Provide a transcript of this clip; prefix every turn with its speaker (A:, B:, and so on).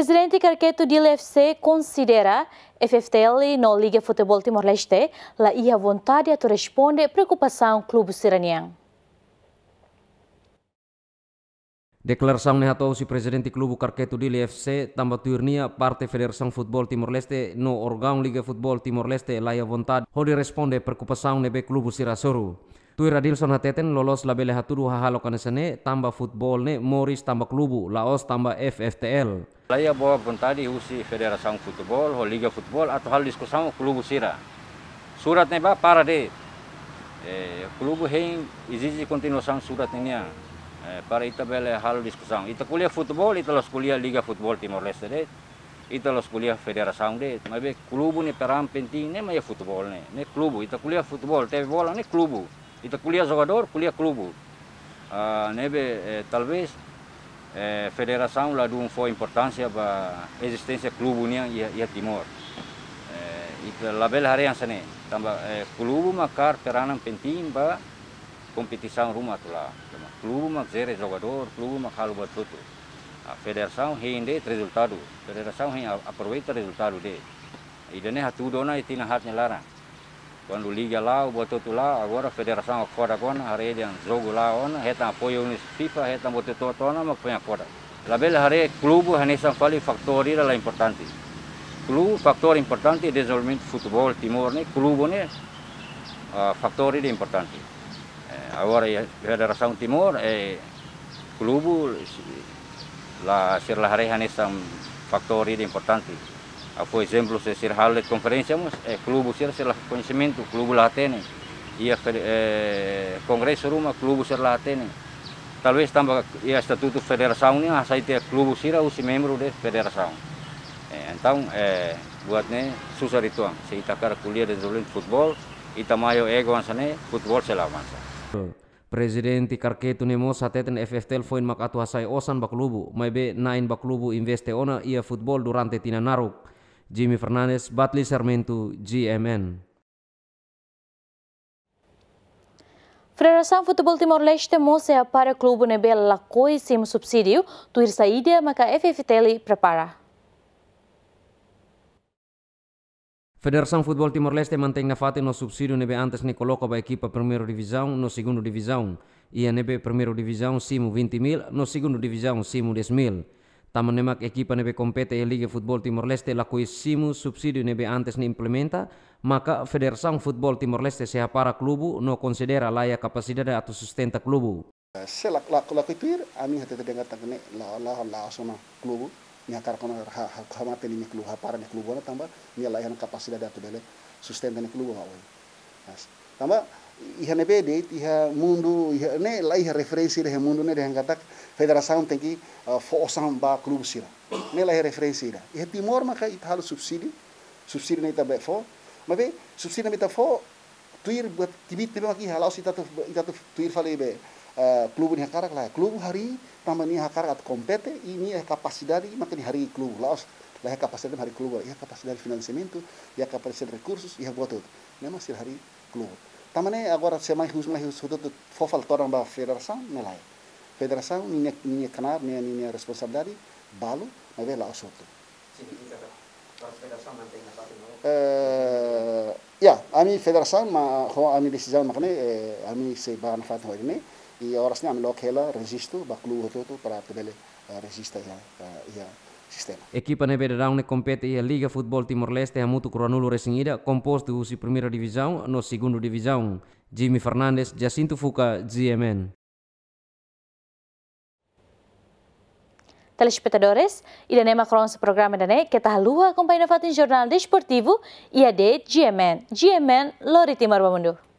A: Presidente Carqueto de LFC considera FFTL no Liga Futebol Timor-Leste la ia vontade a responde preocupação clube siranian. Deklarasi ne hatou si presidente di Carqueto di LFC tamba turnia parte Federasi Futbol Timor-Leste no Organ Liga Futbol Timor-Leste la ia vontade di responde preocupação nebe clube Sirasuru. Tui Radilson hateten lolos labele hatudu halokan sene tamba futbol ne Morris tamba klubu Laos tamba FFTL.
B: Saya bawa tadi usi Federação futbol, ho Liga futbol atau hal sama klub usira Surat neba para de. Eh, clube hein kontinu sang surat ini ya. Eh, para ita bela hal discussão. Ita kuliah futbol, ita los kuliah Liga futbol Timor Leste de. Ita los kuliah Federação de. Mabe klub ini peram penting ne maya futbol ne. Ne klub, ita kuliah futbol, tapi bola ne klub. Ita kuliah jogador, kuliah klub. Ah, nebe eh, talvez eh, federação lá um foi importância para a existência do clube União e, e Timor. É, e lá bela área sane, também é, clube macar peranan penting para competição rumo lá. Clube macere jogador, clube macalu batutu. A federação rende resultado, a federação aproveita resultado dele. E daí a tudo na e tinha hartnya larang quando liga lá, o botou lá, agora a federação acorda agora, a de um jogo lá, ona, reta apoio no FIFA, reta botou toda, mas foi acorda. La bela areia, clube, a Nissan fala, fator era lá importante. Clube, fator importante, desenvolvimento futebol, Timor, né? Clube, né? Uh, ah, fator era importante. Eh, agora a federação Timor, é, eh, clube, lá, ser lá areia, Nissan, fator importante por exemplo, se ser hall de conferência, mas é eh, clube ser ser conhecimento, clube lá tem, e a é, eh, congresso ruma, clube ser lá tem. Talvez também o e estatuto federação ini asai tiap clube ser ou eh, se membro da federação. É, então, é, buatnya susah dituang. Se itakar kuliah dan sebelum futebol, itamayo ego ansane futebol selamasa.
A: Hmm. Presiden Tikarke Tunemo sateten FF Telfoin mak atu hasai osan baklubu, maibe nain baklubu investe ona ia futbol durante tina naruk. Jimmy Fernandes, Batli Sarmento, GMN. Federação Futebol Timor-Leste mostra para o clube Nebela Lacoi sem subsídio, tuir saída, maka FFTL prepara. Federação Futebol Timor-Leste mantém na fate no subsídio nebe antes ne coloca a equipa primeira divisão no segundo divisão e a nebe primeira divisão simo 20 mil, no segundo divisão simo 10 mil. Taman nemak ekipa nebe kompete e Liga Futbol Timor Leste la cui simu subsidio nebe antes ni implementa, maka Federação Futbol Timor Leste seha para klubu no considera laia capacidade atau sustenta klubu.
C: Eh, se la la la kuituir ami hati terdengar tangkene la la la sona klubu, ni akar kono ha ha kamate ni klubu ha para ni klubu na tambah ni laihan capacidade atau bele sustenta ni klubu ha oi. Tambah iha ihane pede iha mundu iha ne la iha referensi de mundu ne rehe katak federasaun tem uh, fo forçar ba klub sira ne la iha referensi da iha timor maka harus subsidi, subsidi ne be fo ma be subsidi ne fo, tuir buat tibit tebe maki halau sita tu ita tu tuir fale be uh, klub ne hakarak la klub hari tamani hakarak at kompete ini é maka makin hari klub, laos la lah kapasidade hari clube iha kapasidade finansiamento iha kapasidade recursos iha buat tu ne masih hari klub. Também agora se mais hus mais hus tudo fofal torna ba federação melai. Federação ninha ninha canar ninha ninha responsabilidade balu mas vela o sorte. Ya, ami federação ma ho ami decisão magne ami se ba na fat hoine e orasnya ami lokela registro ba clue hoto para tebele registro ya ya.
A: sistema. Equipa na Beirão compete a Liga Futebol Timor-Leste a muito cronulo resinhida, composto de primeira divisão no segunda divisão. Jimmy Fernandes, Jacinto Fuca,
B: GMN.
C: telespectadores,
A: ida nema kron se programa dane kita tá halua kompanyi fatin jornal desportivo IAD GMN, GMN Lori Timor Bamundu.